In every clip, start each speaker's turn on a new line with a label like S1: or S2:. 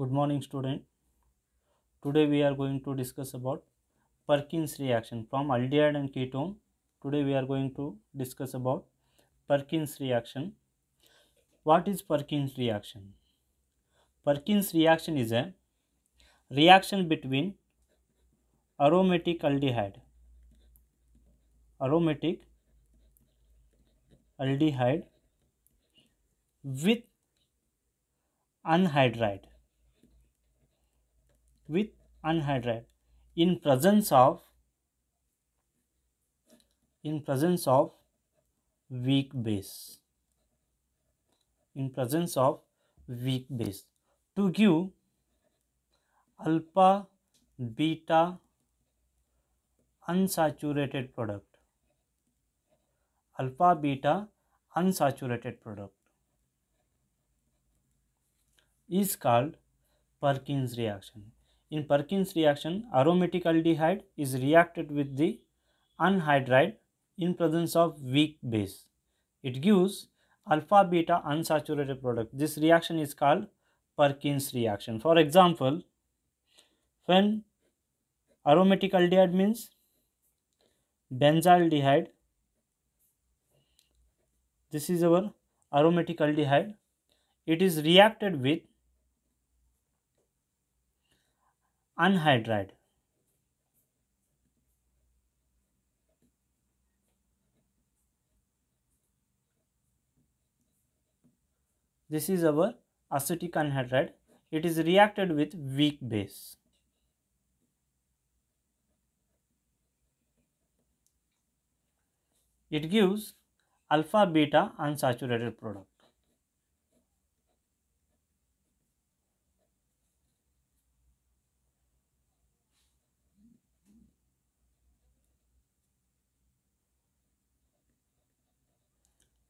S1: good morning student today we are going to discuss about perkins reaction from aldehyde and ketone today we are going to discuss about perkins reaction what is perkins reaction perkins reaction is a reaction between aromatic aldehyde aromatic aldehyde with anhydride with anhydride in presence of in presence of weak base in presence of weak base to give alpha beta unsaturated product alpha beta unsaturated product is called Perkins reaction in Perkins reaction, aromatic aldehyde is reacted with the anhydride in presence of weak base. It gives alpha beta unsaturated product. This reaction is called Perkins reaction. For example, when aromatic aldehyde means benzaldehyde, this is our aromatic aldehyde. It is reacted with anhydride this is our acetic anhydride it is reacted with weak base it gives alpha beta unsaturated product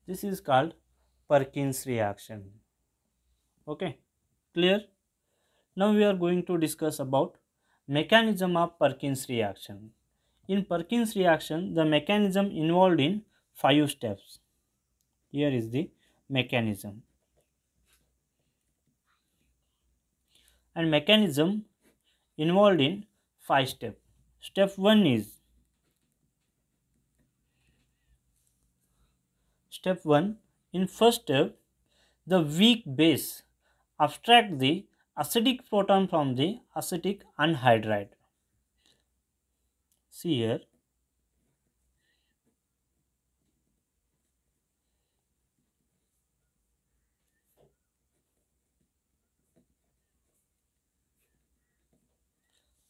S1: This is called Perkins reaction. Okay, clear? Now we are going to discuss about mechanism of Perkins reaction. In Perkins reaction, the mechanism involved in five steps. Here is the mechanism. And mechanism involved in five steps. Step 1 is Step 1. In first step, the weak base. Abstract the acidic proton from the acidic anhydride. See here.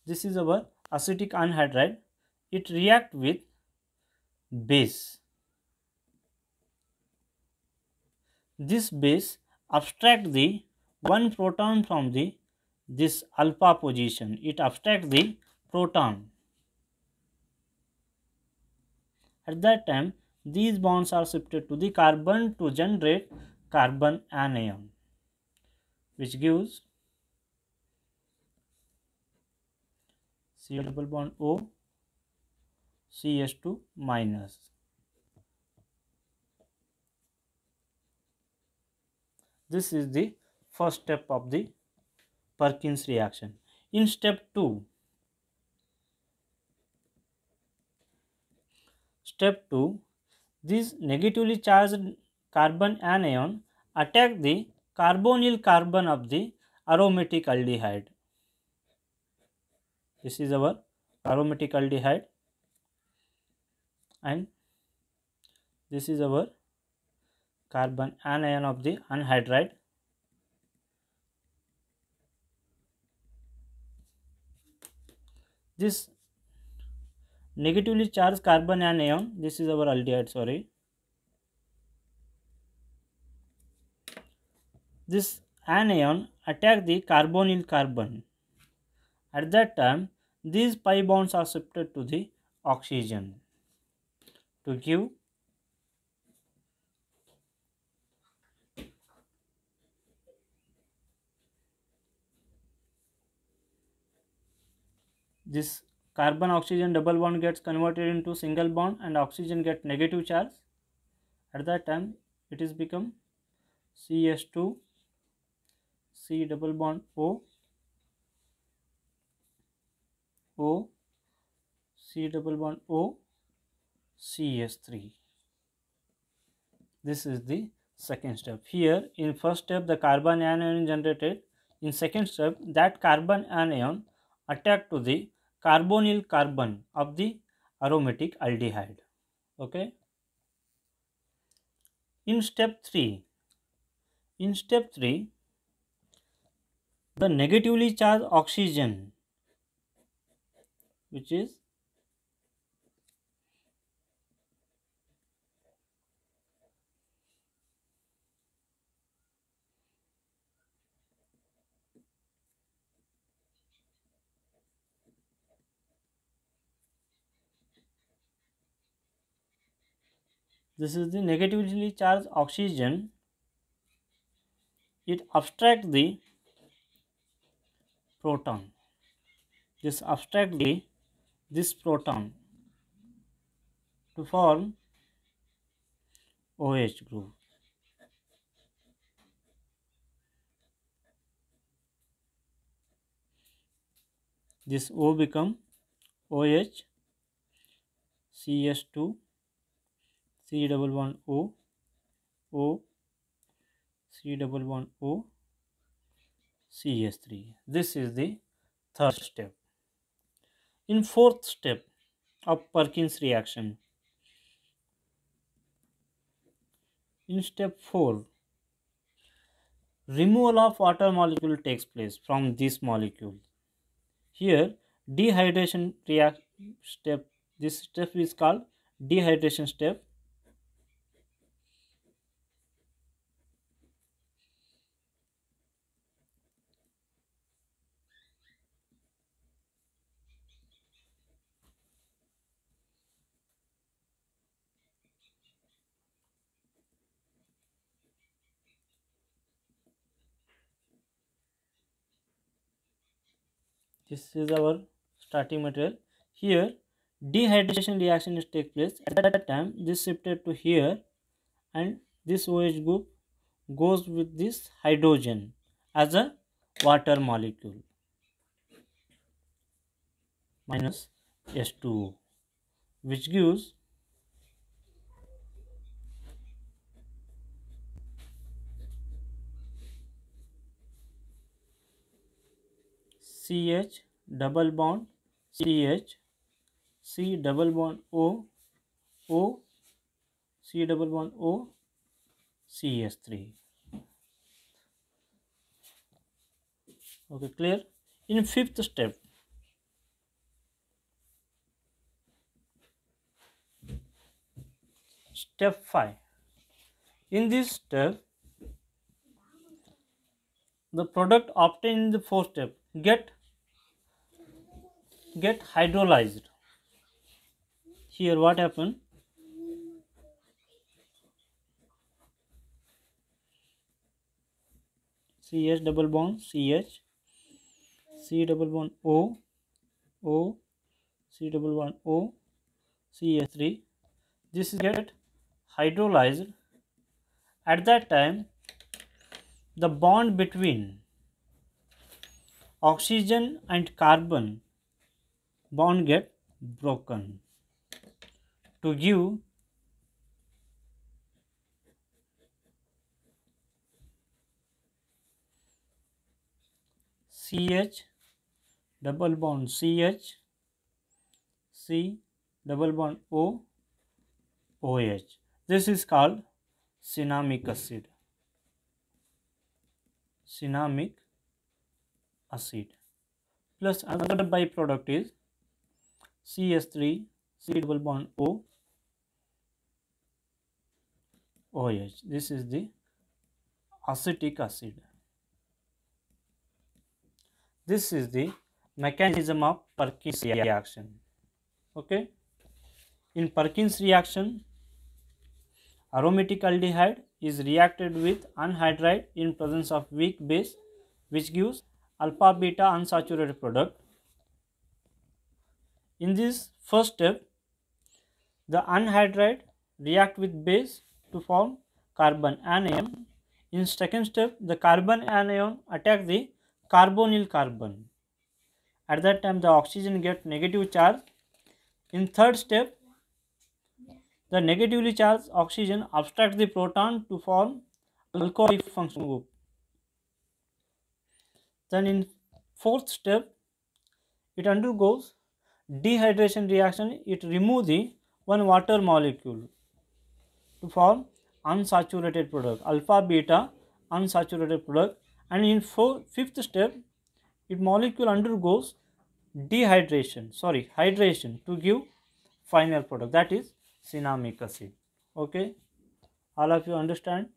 S1: This is our acetic anhydride. It react with base This base abstract the one proton from the this alpha position. It abstract the proton. At that time, these bonds are shifted to the carbon to generate carbon anion, which gives C double bond O CH2 minus. This is the first step of the Perkins reaction. In step 2, step 2, this negatively charged carbon anion attack the carbonyl carbon of the aromatic aldehyde. This is our aromatic aldehyde and this is our carbon anion of the anhydride this negatively charged carbon anion this is our aldehyde sorry this anion attack the carbonyl carbon at that time these pi bonds are shifted to the oxygen to give this carbon oxygen double bond gets converted into single bond and oxygen get negative charge at that time it is become cs2 c double bond o o c double bond o cs3 this is the second step here in first step the carbon anion generated in second step that carbon anion attack to the carbonyl carbon of the aromatic aldehyde okay in step 3 in step 3 the negatively charged oxygen which is this is the negatively charged oxygen it abstract the proton this abstract the this proton to form OH group this O become OH CS2 C double one O O C CS O CH3. This is the third step. In fourth step of Perkins reaction, in step 4, removal of water molecule takes place from this molecule. Here, dehydration react step, this step is called dehydration step this is our starting material here dehydration reaction is take place at that time this shifted to here and this OH group goes with this hydrogen as a water molecule minus S2O which gives CH double bond CH C double bond O O C double bond O CS 3 okay clear in fifth step step 5 in this step the product obtained in the fourth step get get hydrolyzed. Here what happened? CH double bond CH C double bond O O C double bond O CH3 this is get hydrolyzed at that time the bond between oxygen and carbon bond get broken to give CH double bond CH C double bond O OH. This is called cinnamic acid. Cinnamic acid plus another byproduct is CS3, C double bond O, OH. This is the acetic acid. This is the mechanism of Perkins reaction. Okay. In Perkins reaction, aromatic aldehyde is reacted with anhydride in presence of weak base which gives alpha beta unsaturated product in this first step, the anhydride react with base to form carbon anion. In second step, the carbon anion attack the carbonyl carbon. At that time, the oxygen get negative charge. In third step, the negatively charged oxygen abstract the proton to form alcohol functional group. Then in fourth step, it undergoes dehydration reaction it remove the one water molecule to form unsaturated product alpha beta unsaturated product and in fifth step it molecule undergoes dehydration sorry hydration to give final product that is cinnamic acid okay all of you understand